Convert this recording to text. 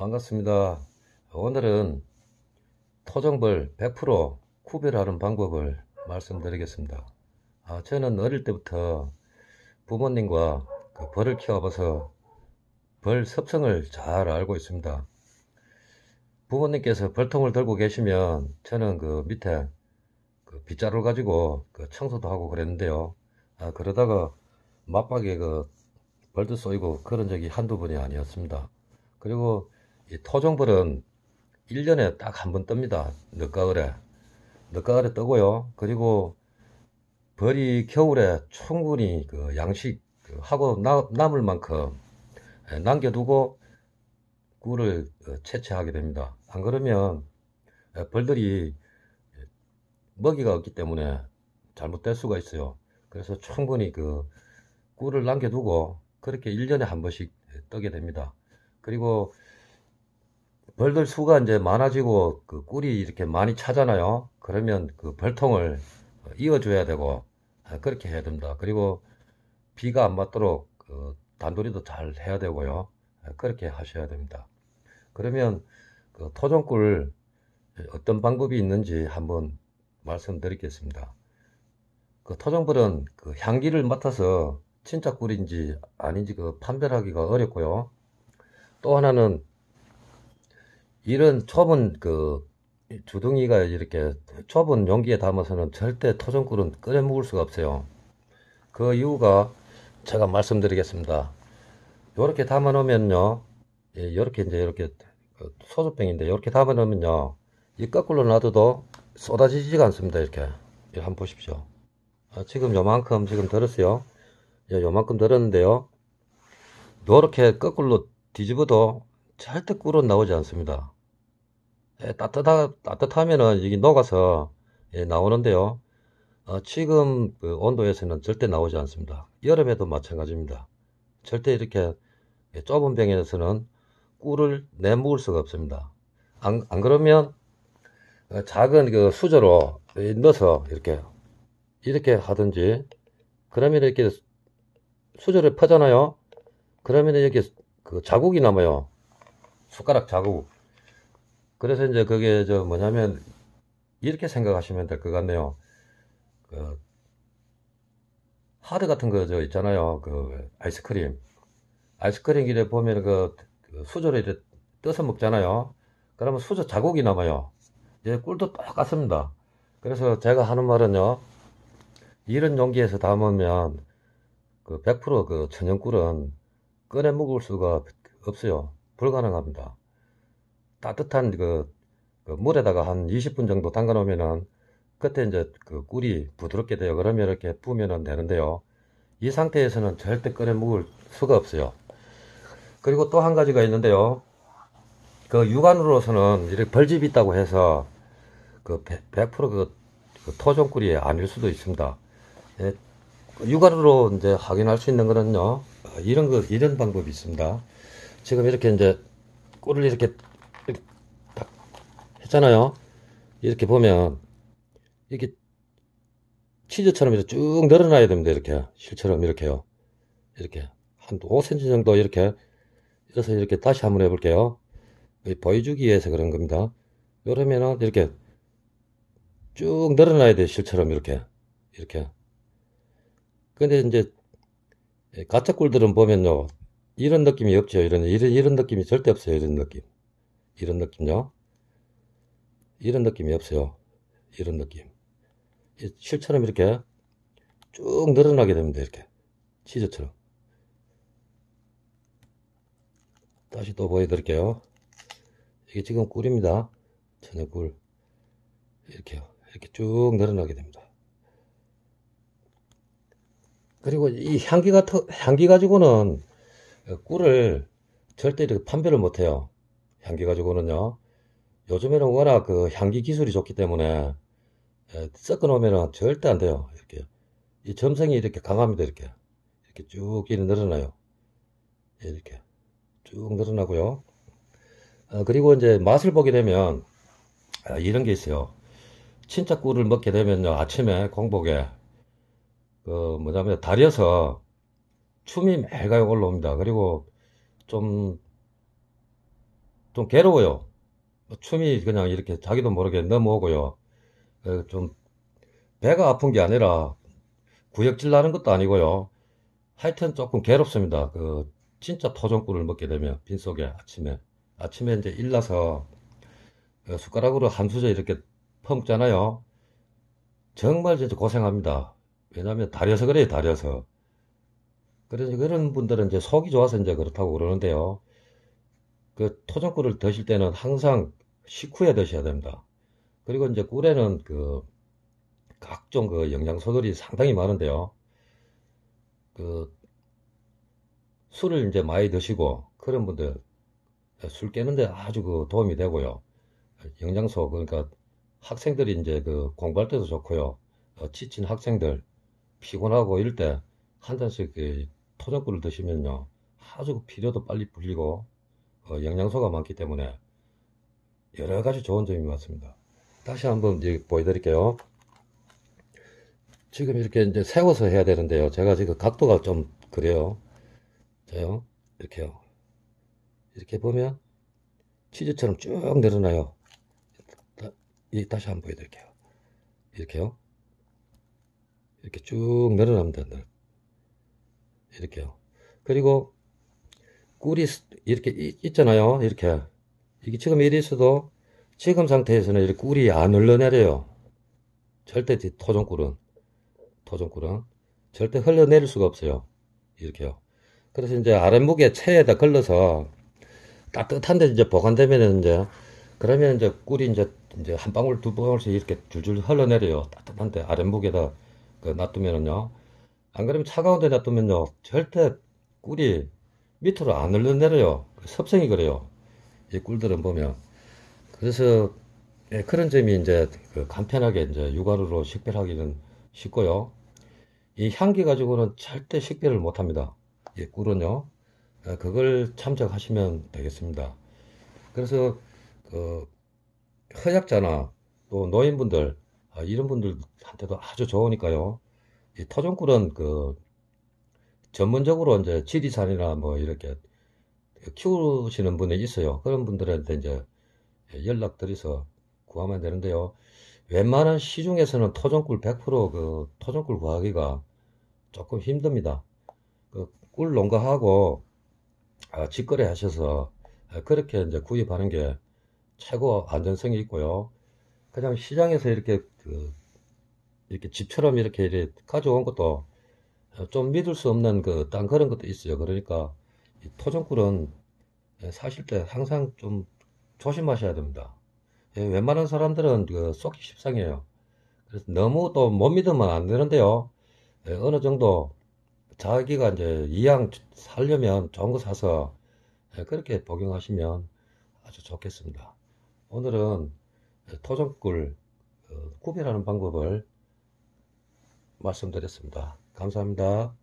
반갑습니다. 오늘은 토종벌 100% 구별하는 방법을 말씀드리겠습니다. 아, 저는 어릴 때부터 부모님과 그 벌을 키워봐서 벌습성을잘 알고 있습니다. 부모님께서 벌통을 들고 계시면 저는 그 밑에 그 빗자루 가지고 그 청소도 하고 그랬는데요. 아, 그러다가 맞박에 그 벌도 쏘이고 그런 적이 한두 번이 아니었습니다. 그리고 토종벌은 1년에 딱 한 번 뜹니다. 늦가을에. 늦가을에 뜨고요. 그리고 벌이 겨울에 충분히 그 양식 그 하고 남을 만큼 예, 남겨두고 꿀을 어, 채취하게 됩니다. 안 그러면 예, 벌들이 먹이가 없기 때문에 잘못될 수가 있어요. 그래서 충분히 그 꿀을 남겨두고 그렇게 1년에 한 번씩 예, 뜨게 됩니다. 그리고 벌들 수가 이제 많아지고 그 꿀이 이렇게 많이 차잖아요. 그러면 그 벌통을 이어줘야 되고 아, 그렇게 해야 됩니다. 그리고 비가 안 맞도록 그 단돌이도 잘 해야 되고요. 아, 그렇게 하셔야 됩니다. 그러면 그 토종꿀 어떤 방법이 있는지 한번 말씀드리겠습니다. 그 토종벌은 그 향기를 맡아서 진짜 꿀인지 아닌지 그 판별하기가 어렵고요. 또 하나는 이런 좁은 그 주둥이가 이렇게 좁은 용기에 담아서는 절대 토종꿀은 끓여 먹을 수가 없어요. 그 이유가 제가 말씀드리겠습니다. 이렇게 담아 놓으면요. 이렇게 예, 이제 이렇게 그 소주병인데 이렇게 담아 놓으면요. 이 거꾸로 놔둬도 쏟아지지가 않습니다. 이렇게. 한번 보십시오. 아, 지금 요만큼 지금 들었어요. 예, 요만큼 들었는데요. 요렇게 거꾸로 뒤집어도 절대 꿀은 나오지 않습니다. 예, 따뜻하, 따뜻하면은 여기 녹아서 예, 나오는데요. 어, 지금 그 온도에서는 절대 나오지 않습니다. 여름에도 마찬가지입니다. 절대 이렇게 예, 좁은 병에서는 꿀을 내먹을 수가 없습니다. 안, 안 그러면 어, 작은 그 수저로 예, 넣어서 이렇게 이렇게 하든지 그러면 이렇게 수저를 퍼잖아요. 그러면 여기 그 자국이 남아요. 숟가락 자국. 그래서 이제 그게 저 뭐냐면 이렇게 생각하시면 될 것 같네요. 그 하드 같은 거저 있잖아요. 그 아이스크림. 아이스크림 길에 보면 그, 그 수저를 이제 떠서 먹잖아요. 그러면 수저 자국이 남아요. 이제 꿀도 똑같습니다. 그래서 제가 하는 말은요. 이런 용기에서 담으면 그 100%그 천연꿀은 꺼내 먹을 수가 없어요. 불가능합니다. 따뜻한 그, 그 물에다가 한 20분 정도 담가 놓으면은 그때 이제 그 꿀이 부드럽게 돼요. 그러면 이렇게 뿌면은 되는데요. 이 상태에서는 절대 꺼내 먹을 수가 없어요. 그리고 또 한 가지가 있는데요. 그 육안으로서는 이렇게 벌집이 있다고 해서 그 100%그 그 토종꿀이 아닐 수도 있습니다. 예, 육안으로 이제 확인할 수 있는 거는요. 이런 거 이런 방법이 있습니다. 지금 이렇게 이제 꿀을 이렇게, 이렇게 딱 했잖아요. 이렇게 보면 이게 치즈처럼 이렇게 쭉 늘어나야 됩니다. 이렇게 실처럼 이렇게요. 이렇게 한 5cm 정도 이렇게 그래서 이렇게 다시 한번 해볼게요. 보여주기위해서 그런 겁니다. 이러면은 이렇게 쭉 늘어나야 돼요. 실처럼 이렇게 이렇게. 근데 이제 가짜 꿀들은 보면요 이런 느낌이 없죠. 이런, 이런, 이런 느낌이 절대 없어요. 이런 느낌. 이런 느낌요. 이런 느낌이 없어요. 이런 느낌. 실처럼 이렇게 쭉 늘어나게 됩니다. 이렇게. 치즈처럼. 다시 또 보여드릴게요. 이게 지금 꿀입니다. 전혀 꿀. 이렇게요. 이렇게 쭉 늘어나게 됩니다. 그리고 이 향기 가 향기 가지고는 어, 꿀을 절대 이렇게 판별을 못해요. 향기 가지고는요. 요즘에는 워낙 그 향기 기술이 좋기 때문에 섞어 놓으면 절대 안 돼요. 이렇게 이 점성이 이렇게 강합니다. 이렇게 이렇게 쭉 늘어나요. 이렇게 쭉 늘어나고요. 어, 그리고 이제 맛을 보게 되면 아, 이런 게 있어요. 친짜 꿀을 먹게 되면요 아침에 공복에 그 뭐냐면 다려서 춤이 매가요 올라옵니다. 그리고 좀, 좀 괴로워요. 뭐 춤이 그냥 이렇게 자기도 모르게 넘어오고요. 어, 좀 배가 아픈 게 아니라 구역질 나는 것도 아니고요. 하여튼 조금 괴롭습니다. 그 진짜 토종꿀을 먹게 되면 빈속에 아침에 아침에 이제 일나서 어, 숟가락으로 한 수저 이렇게 퍼먹잖아요. 정말 진짜 고생합니다. 왜냐하면 다려서 그래요. 다려서 그래서 그런 분들은 이제 속이 좋아서 이제 그렇다고 그러는데요. 그 토종꿀을 드실 때는 항상 식후에 드셔야 됩니다. 그리고 이제 꿀에는 그 각종 그 영양소들이 상당히 많은데요. 그 술을 이제 많이 드시고 그런 분들 술 깨는데 아주 그 도움이 되고요. 영양소 그러니까 학생들이 이제 그 공부할 때도 좋고요. 어, 지친 학생들 피곤하고 이럴 때한 잔씩 그 토적구를 드시면요 아주 피로도 그 빨리 풀리고 어, 영양소가 많기 때문에 여러 가지 좋은 점이 많습니다. 다시 한번 보여드릴게요. 지금 이렇게 이제 세워서 해야 되는데요. 제가 지금 각도가 좀 그래요. 자요, 이렇게요. 이렇게 보면 치즈처럼 쭉내려나요 다, 다시 한번 보여드릴게요. 이렇게요. 이렇게 쭉 내려나면 된다. 이렇게요. 그리고 꿀이 이렇게 있잖아요. 이렇게. 이게 지금 이리 있어도 지금 상태에서는 이렇게 꿀이 안 흘러내려요. 절대 토종꿀은. 토종꿀은. 절대 흘러내릴 수가 없어요. 이렇게요. 그래서 이제 아랫목에 체에다 걸러서 따뜻한데 이제 보관되면 이제 그러면 이제 꿀이 이제 이제 한 방울 두 방울씩 이렇게 줄줄 흘러내려요. 따뜻한데 아랫목에다 그 놔두면은요. 안 그러면 차가운 데 놔두면요, 절대 꿀이 밑으로 안 흘러내려요. 그 섭생이 그래요. 이 꿀들은 보면. 그래서, 예, 그런 점이 이제 그 간편하게 이제 육아루로 식별하기는 쉽고요. 이 향기 가지고는 절대 식별을 못 합니다. 이 꿀은요. 예, 그걸 참작하시면 되겠습니다. 그래서, 그, 허약자나 또 노인분들, 아, 이런 분들한테도 아주 좋으니까요. 이 토종꿀은 그 전문적으로 이제 지리산이나 뭐 이렇게 키우시는 분이 있어요. 그런 분들한테 이제 연락드려서 구하면 되는데요. 웬만한 시중에서는 토종꿀 100%그 토종꿀 구하기가 조금 힘듭니다. 그 꿀 농가하고 아, 직거래 하셔서 그렇게 이제 구입하는 게 최고 안전성이 있고요. 그냥 시장에서 이렇게 그 이렇게 집처럼 이렇게, 이렇게 가져온 것도 좀 믿을 수 없는 그땅 그런 것도 있어요. 그러니까 이 토종꿀은 사실 때 항상 좀 조심하셔야 됩니다. 예, 웬만한 사람들은 그 속기 십상이에요. 그래서 너무 또 못 믿으면 안 되는데요. 예, 어느 정도 자기가 이제 이양 살려면 좋은 거 사서 예, 그렇게 복용하시면 아주 좋겠습니다. 오늘은 토종꿀 어, 구별하는 방법을 말씀드렸습니다. 감사합니다.